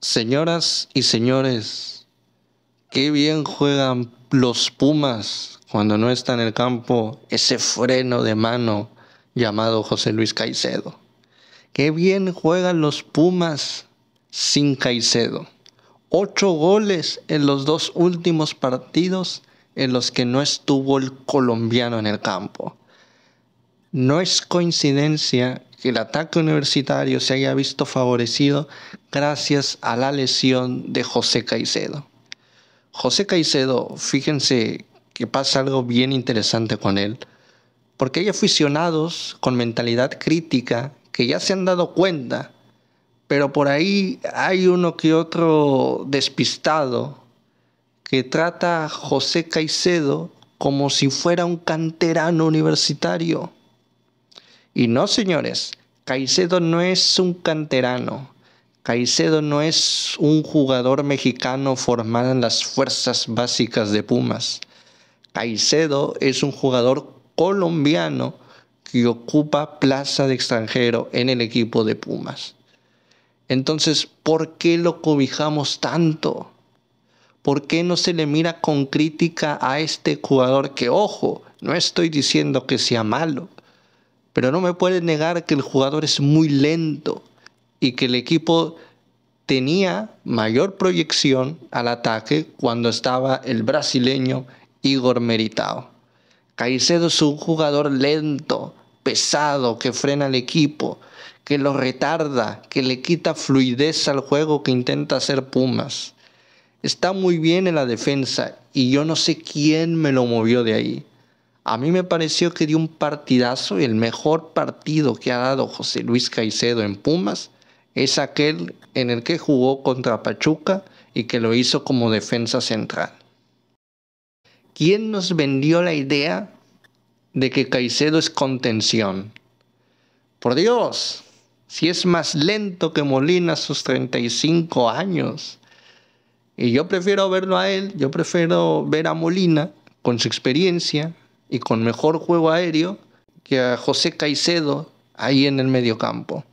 Señoras y señores, qué bien juegan los Pumas cuando no está en el campo ese freno de mano llamado José Luis Caicedo. Qué bien juegan los Pumas sin Caicedo. Ocho goles en los dos últimos partidos en los que no estuvo el colombiano en el campo. No es coincidencia que el ataque universitario se haya visto favorecido gracias a la lesión de José Caicedo. José Caicedo, fíjense que pasa algo bien interesante con él, porque hay aficionados con mentalidad crítica que ya se han dado cuenta, pero por ahí hay uno que otro despistado que trata a José Caicedo como si fuera un canterano universitario y no, señores, Caicedo no es un canterano. Caicedo no es un jugador mexicano formado en las fuerzas básicas de Pumas. Caicedo es un jugador colombiano que ocupa plaza de extranjero en el equipo de Pumas. Entonces, ¿por qué lo cobijamos tanto? ¿Por qué no se le mira con crítica a este jugador que, ojo, no estoy diciendo que sea malo? Pero no me puede negar que el jugador es muy lento y que el equipo tenía mayor proyección al ataque cuando estaba el brasileño Igor Meritao. Caicedo es un jugador lento, pesado, que frena al equipo, que lo retarda, que le quita fluidez al juego que intenta hacer Pumas. Está muy bien en la defensa y yo no sé quién me lo movió de ahí. A mí me pareció que dio un partidazo, y el mejor partido que ha dado José Luis Caicedo en Pumas es aquel en el que jugó contra Pachuca y que lo hizo como defensa central. ¿Quién nos vendió la idea de que Caicedo es contención? Por Dios, si es más lento que Molina a sus 35 años. Y yo prefiero verlo a él, yo prefiero ver a Molina con su experiencia, y con mejor juego aéreo que a José Caicedo ahí en el mediocampo.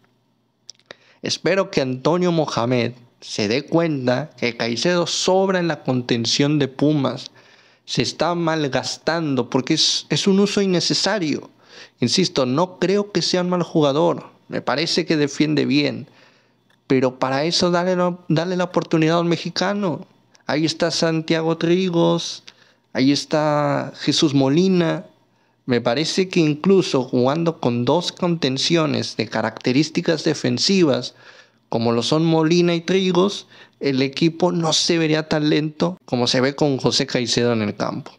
Espero que Antonio Mohamed se dé cuenta que Caicedo sobra en la contención de Pumas. Se está malgastando porque es, un uso innecesario. Insisto, no creo que sea un mal jugador. Me parece que defiende bien. Pero para eso dale, dale la oportunidad al mexicano. Ahí está Santiago Trigos, Ahí está Jesús Molina. Me parece que incluso jugando con dos contenciones de características defensivas, como lo son Molina y Trigos, el equipo no se vería tan lento como se ve con José Caicedo en el campo.